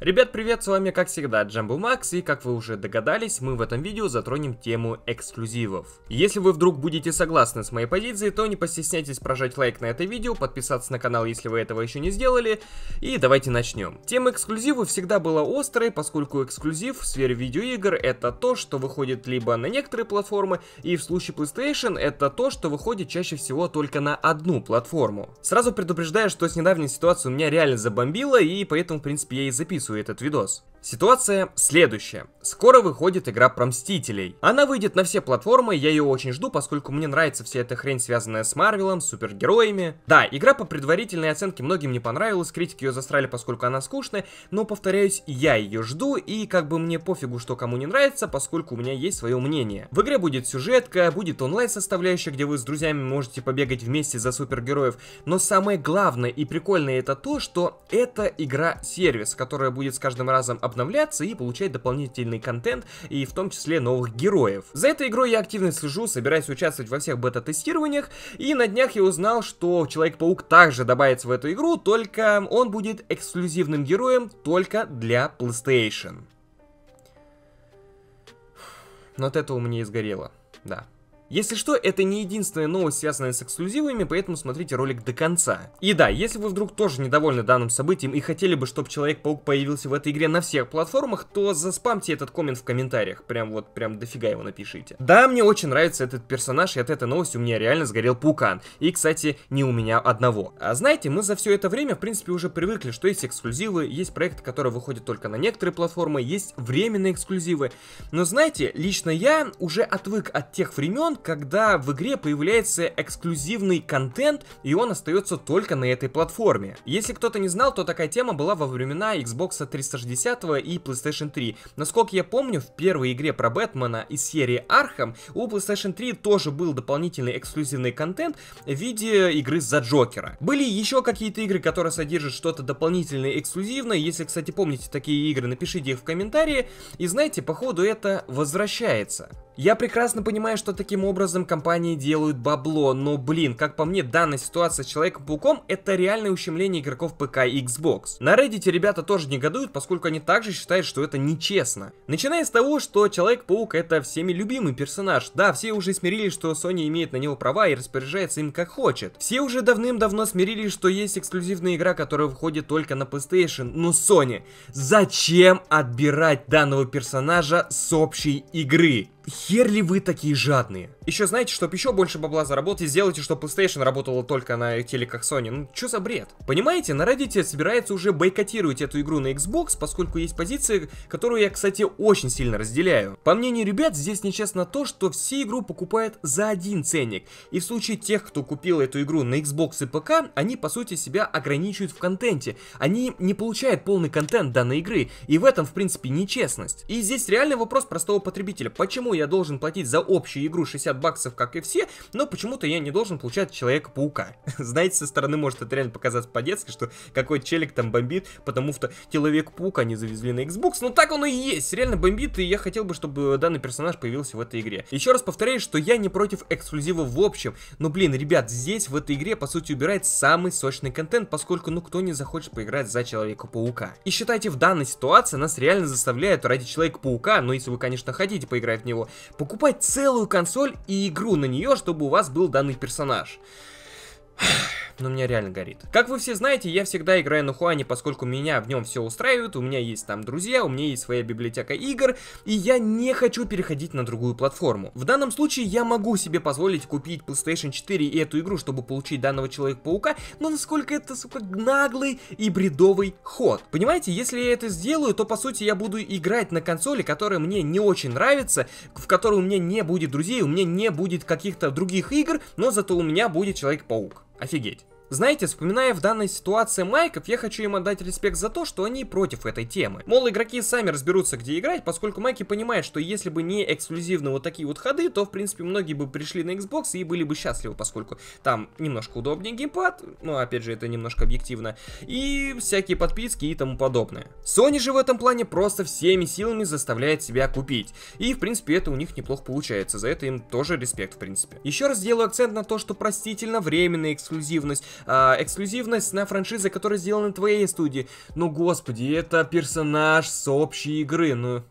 Ребят, привет, с вами как всегда Джамбу Макс, и как вы уже догадались, мы в этом видео затронем тему эксклюзивов. Если вы вдруг будете согласны с моей позицией, то не постесняйтесь прожать лайк на это видео, подписаться на канал, если вы этого еще не сделали, и давайте начнем. Тема эксклюзивов всегда была острой, поскольку эксклюзив в сфере видеоигр это то, что выходит либо на некоторые платформы, и в случае PlayStation это то, что выходит чаще всего только на одну платформу. Сразу предупреждаю, что с недавней ситуацией у меня реально забомбило, и поэтому в принципе я и записываю описываю этот видос. Ситуация следующая. Скоро выходит игра про Мстителей. Она выйдет на все платформы, я ее очень жду, поскольку мне нравится вся эта хрень, связанная с Марвелом, супергероями. Да, игра по предварительной оценке многим не понравилась, критики ее засрали, поскольку она скучная, но, повторяюсь, я ее жду, и как бы мне пофигу, что кому не нравится, поскольку у меня есть свое мнение. В игре будет сюжетка, будет онлайн-составляющая, где вы с друзьями можете побегать вместе за супергероев, но самое главное и прикольное это то, что это игра-сервис, которая будет будет с каждым разом обновляться и получать дополнительный контент, и в том числе новых героев. За этой игрой я активно слежу, собираюсь участвовать во всех бета-тестированиях, и на днях я узнал, что Человек-паук также добавится в эту игру, только он будет эксклюзивным героем только для PlayStation. Но от этого мне и сгорело, да. Если что, это не единственная новость, связанная с эксклюзивами, поэтому смотрите ролик до конца. И да, если вы вдруг тоже недовольны данным событием и хотели бы, чтобы Человек-паук появился в этой игре на всех платформах, то заспамьте этот коммент в комментариях, прям вот, прям дофига его напишите. Да, мне очень нравится этот персонаж, и от этой новости у меня реально сгорел пукан. И, кстати, не у меня одного. А знаете, мы за все это время, в принципе, уже привыкли, что есть эксклюзивы, есть проекты, которые выходят только на некоторые платформы, есть временные эксклюзивы. Но знаете, лично я уже отвык от тех времен, когда в игре появляется эксклюзивный контент, и он остается только на этой платформе. Если кто-то не знал, то такая тема была во времена Xbox 360 и PlayStation 3. Насколько я помню, в первой игре про Бэтмена из серии Arkham у PlayStation 3 тоже был дополнительный эксклюзивный контент в виде игры за Джокера. Были еще какие-то игры, которые содержат что-то дополнительное эксклюзивное. Если, кстати, помните такие игры, напишите их в комментарии. И знаете, походу это возвращается. Я прекрасно понимаю, что таким образом компании делают бабло, но, блин, как по мне, данная ситуация с Человеком-пауком это реальное ущемление игроков ПК и Xbox. На Reddit ребята тоже негодуют, поскольку они также считают, что это нечестно. Начиная с того, что Человек-паук это всеми любимый персонаж. Да, все уже смирились, что Sony имеет на него права и распоряжается им как хочет. Все уже давным-давно смирились, что есть эксклюзивная игра, которая выходит только на PlayStation, но Sony, зачем отбирать данного персонажа с общей игры? Хер ли вы такие жадные? Еще знаете, чтобы еще больше бабла заработать, сделайте, чтобы PlayStation работала только на телеках Sony. Ну, что за бред? Понимаете, на Reddit собирается уже бойкотировать эту игру на Xbox, поскольку есть позиции, которую я, кстати, очень сильно разделяю. По мнению ребят, здесь нечестно то, что все игру покупают за один ценник. И в случае тех, кто купил эту игру на Xbox и ПК, они, по сути, себя ограничивают в контенте. Они не получают полный контент данной игры, и в этом, в принципе, нечестность. И здесь реальный вопрос простого потребителя. Почему почему я должен платить за общую игру 60 баксов, как и все, но почему-то я не должен получать Человека-паука. Знаете, со стороны может это реально показаться по-детски, что какой челик там бомбит, потому что Человек-паука не завезли на Xbox, но ну, так он и есть, реально бомбит, и я хотел бы, чтобы данный персонаж появился в этой игре. Еще раз повторяю, что я не против эксклюзива в общем, но, блин, ребят, здесь, в этой игре, по сути, убирает самый сочный контент, поскольку, ну, кто не захочет поиграть за Человека-паука. И считайте, в данной ситуации нас реально заставляют ради Человека-паука, но ну, если вы, конечно, хотите поиграть в него, его, покупать целую консоль и игру на нее, чтобы у вас был данный персонаж но у меня реально горит. Как вы все знаете, я всегда играю на Хуане, поскольку меня в нем все устраивает, у меня есть там друзья, у меня есть своя библиотека игр, и я не хочу переходить на другую платформу. В данном случае я могу себе позволить купить PlayStation 4 и эту игру, чтобы получить данного Человека-паука, но насколько это, сука, наглый и бредовый ход. Понимаете, если я это сделаю, то по сути я буду играть на консоли, которая мне не очень нравится, в которой у меня не будет друзей, у меня не будет каких-то других игр, но зато у меня будет Человек-паук. Офигеть. Знаете, вспоминая в данной ситуации Майков, я хочу им отдать респект за то, что они против этой темы. Мол, игроки сами разберутся, где играть, поскольку Майки понимает, что если бы не эксклюзивно вот такие вот ходы, то, в принципе, многие бы пришли на Xbox и были бы счастливы, поскольку там немножко удобнее геймпад, ну, опять же, это немножко объективно, и всякие подписки и тому подобное. Sony же в этом плане просто всеми силами заставляет себя купить. И, в принципе, это у них неплохо получается, за это им тоже респект, в принципе. Еще раз делаю акцент на то, что простительно временная эксклюзивность, а, эксклюзивность на франшизы, которые сделаны твоей студии. Ну, господи, это персонаж с общей игры, ну...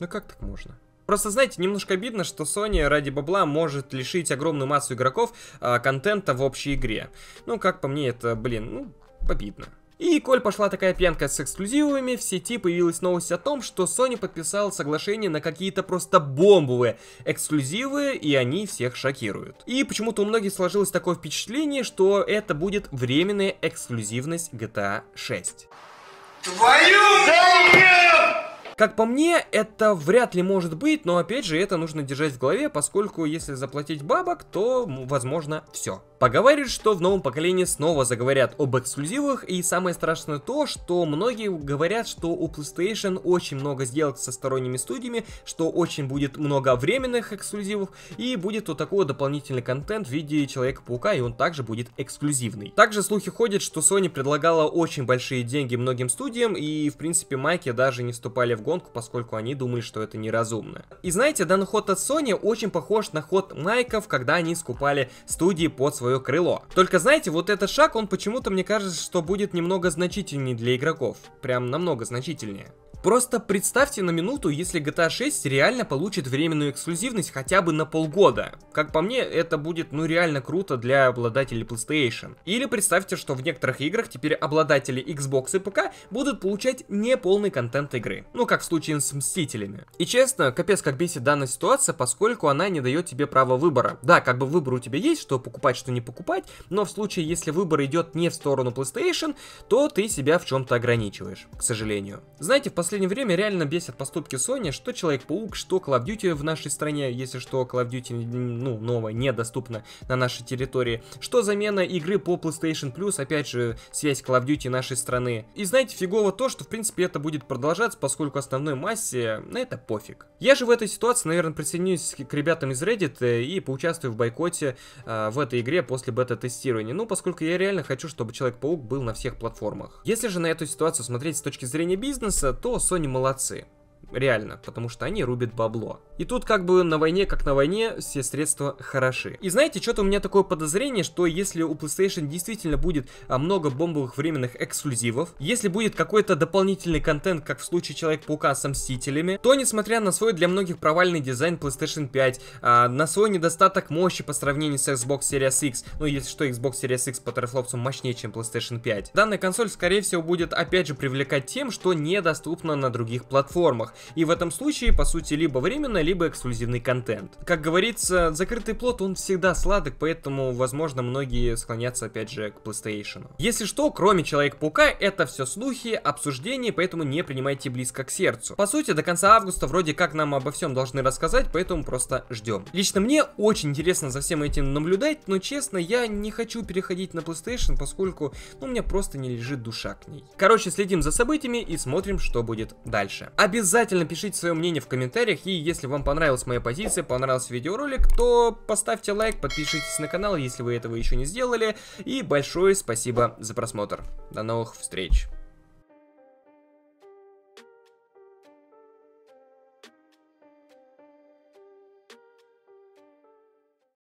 Ну как так можно? Просто, знаете, немножко обидно, что Sony ради бабла может лишить огромную массу игроков а, контента в общей игре. Ну, как по мне, это, блин, ну, обидно. И коль пошла такая пьянка с эксклюзивами, в сети появилась новость о том, что Sony подписала соглашение на какие-то просто бомбовые эксклюзивы, и они всех шокируют. И почему-то у многих сложилось такое впечатление, что это будет временная эксклюзивность GTA 6. Твою Как по мне, это вряд ли может быть, но опять же, это нужно держать в голове, поскольку если заплатить бабок, то возможно все. Поговаривают, что в новом поколении снова заговорят об эксклюзивах, и самое страшное то, что многие говорят, что у PlayStation очень много сделок со сторонними студиями, что очень будет много временных эксклюзивов, и будет вот такой дополнительный контент в виде Человека-паука, и он также будет эксклюзивный. Также слухи ходят, что Sony предлагала очень большие деньги многим студиям, и в принципе майки даже не вступали в гонку, поскольку они думали, что это неразумно. И знаете, данный ход от Sony очень похож на ход майков, когда они скупали студии под свой свое крыло. Только знаете, вот этот шаг, он почему-то мне кажется, что будет немного значительнее для игроков. Прям намного значительнее. Просто представьте на минуту, если GTA 6 реально получит временную эксклюзивность хотя бы на полгода. Как по мне, это будет ну реально круто для обладателей PlayStation. Или представьте, что в некоторых играх теперь обладатели Xbox и ПК будут получать неполный контент игры. Ну как в случае с Мстителями. И честно, капец как бесит данная ситуация, поскольку она не дает тебе права выбора. Да, как бы выбор у тебя есть, что покупать, что не покупать, но в случае, если выбор идет не в сторону PlayStation, то ты себя в чем-то ограничиваешь, к сожалению. Знаете, в последнее время реально бесят поступки Sony, что Человек-паук, что Call of Duty в нашей стране, если что, Call of Duty, ну, новое недоступно на нашей территории, что замена игры по PlayStation Plus, опять же, связь Call of Duty нашей страны. И знаете, фигово то, что, в принципе, это будет продолжаться, поскольку основной массе на ну, это пофиг. Я же в этой ситуации, наверное, присоединюсь к ребятам из Reddit э, и поучаствую в бойкоте э, в этой игре после бета-тестирования, ну, поскольку я реально хочу, чтобы Человек-паук был на всех платформах. Если же на эту ситуацию смотреть с точки зрения бизнеса, то Sony молодцы. Реально, потому что они рубят бабло. И тут как бы на войне, как на войне, все средства хороши. И знаете, что-то у меня такое подозрение, что если у PlayStation действительно будет а, много бомбовых временных эксклюзивов, если будет какой-то дополнительный контент, как в случае Человек-паука с Мстителями, то несмотря на свой для многих провальный дизайн PlayStation 5, а, на свой недостаток мощи по сравнению с Xbox Series X, ну если что, Xbox Series X по teraflopsу мощнее, чем PlayStation 5, данная консоль, скорее всего, будет опять же привлекать тем, что недоступна на других платформах. И в этом случае, по сути, либо временно, либо эксклюзивный контент. Как говорится, закрытый плод, он всегда сладок, поэтому, возможно, многие склонятся, опять же, к PlayStation. Если что, кроме Человек-паука, это все слухи, обсуждения, поэтому не принимайте близко к сердцу. По сути, до конца августа вроде как нам обо всем должны рассказать, поэтому просто ждем. Лично мне очень интересно за всем этим наблюдать, но честно, я не хочу переходить на PlayStation, поскольку ну, у меня просто не лежит душа к ней. Короче, следим за событиями и смотрим, что будет дальше. Обязательно Обязательно пишите свое мнение в комментариях, и если вам понравилась моя позиция, понравился видеоролик, то поставьте лайк, подпишитесь на канал, если вы этого еще не сделали, и большое спасибо за просмотр. До новых встреч!